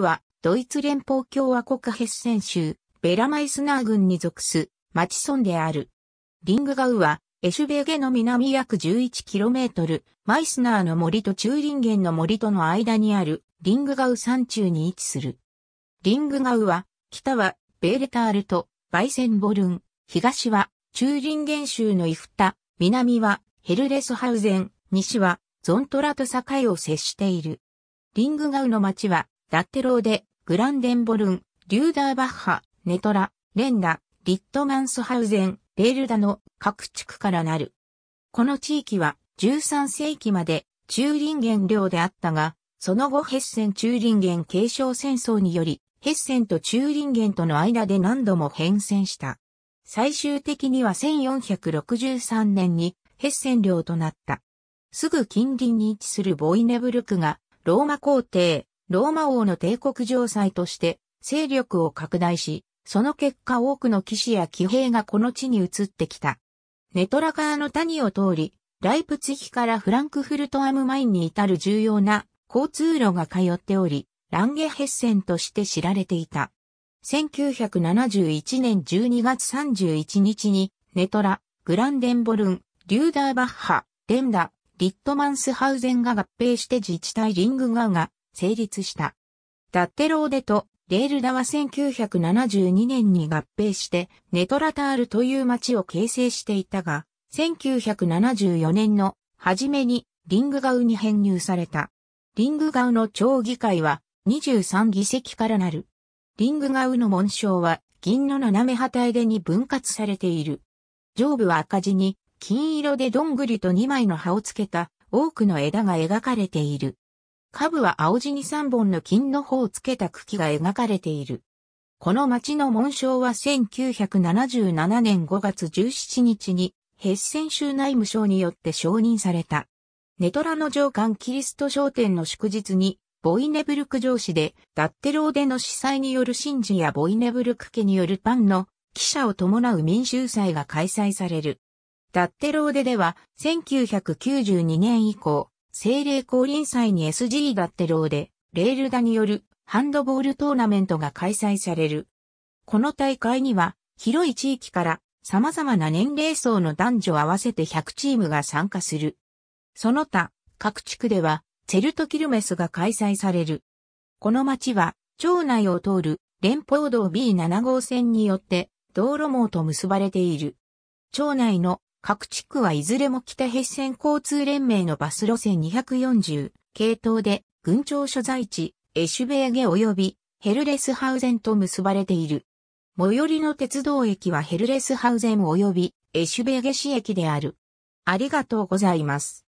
は、ドイツ連邦共和国ヘッセン州、ベラマイスナー郡に属す、町村である。リングガウは、エシュベゲの南約 11km、マイスナーの森と中林源の森との間にある、リングガウ山中に位置する。リングガウは、北は、ベーレタールと、バイセンボルン、東は、中林源州のイフタ、南は、ヘルレスハウゼン、西は、ゾントラと境を接している。リングガウの町は、ラッテローデ、グランデンボルン、リューダーバッハ、ネトラ、レンダ、リットマンスハウゼン、レールダの各地区からなる。この地域は13世紀まで中林源領であったが、その後ヘッセン中林源継承戦争により、ヘッセンと中林源との間で何度も変遷した。最終的には1463年にヘッセン領となった。すぐ近隣に位置するボイネブルクがローマ皇帝ローマ王の帝国城塞として勢力を拡大し、その結果多くの騎士や騎兵がこの地に移ってきた。ネトラ川の谷を通り、ライプツヒからフランクフルトアムマインに至る重要な交通路が通っており、ランゲヘッセンとして知られていた。1971年12月31日に、ネトラ、グランデンボルン、リューダーバッハ、レンダ、リットマンスハウゼンが合併して自治体リングガウが成立した。ダッテローデとレールダは1972年に合併して、ネトラタールという町を形成していたが、1974年の初めにリングガウに編入された。リングガウの町議会は23議席からなる。リングガウの紋章は銀の斜め旗でに分割されている。上部は赤字に金色でどんぐりと2枚の葉をつけた多くの枝が描かれている。下部は青地に3本の金の穂をつけた茎が描かれている。この町の紋章は1977年5月17日にヘッセン州内務省によって承認された。ネトラの上官キリスト商店の祝日にボイネブルク上司でダッテローデの司祭による神事やボイネブルク家によるパンの記者を伴う民衆祭が開催される。ダッテローデでは1992年以降、精霊降臨祭に SG だってローで、レールダによるハンドボールトーナメントが開催される。この大会には、広い地域から様々な年齢層の男女合わせて100チームが参加する。その他、各地区では、チェルトキルメスが開催される。この町は、町内を通る連邦道 B7 号線によって、道路網と結ばれている。町内の各地区はいずれも北ヘッセン交通連盟のバス路線240系統で、群長所在地、エシュベーゲ及びヘルレスハウゼンと結ばれている。最寄りの鉄道駅はヘルレスハウゼン及びエシュベーゲ市駅である。ありがとうございます。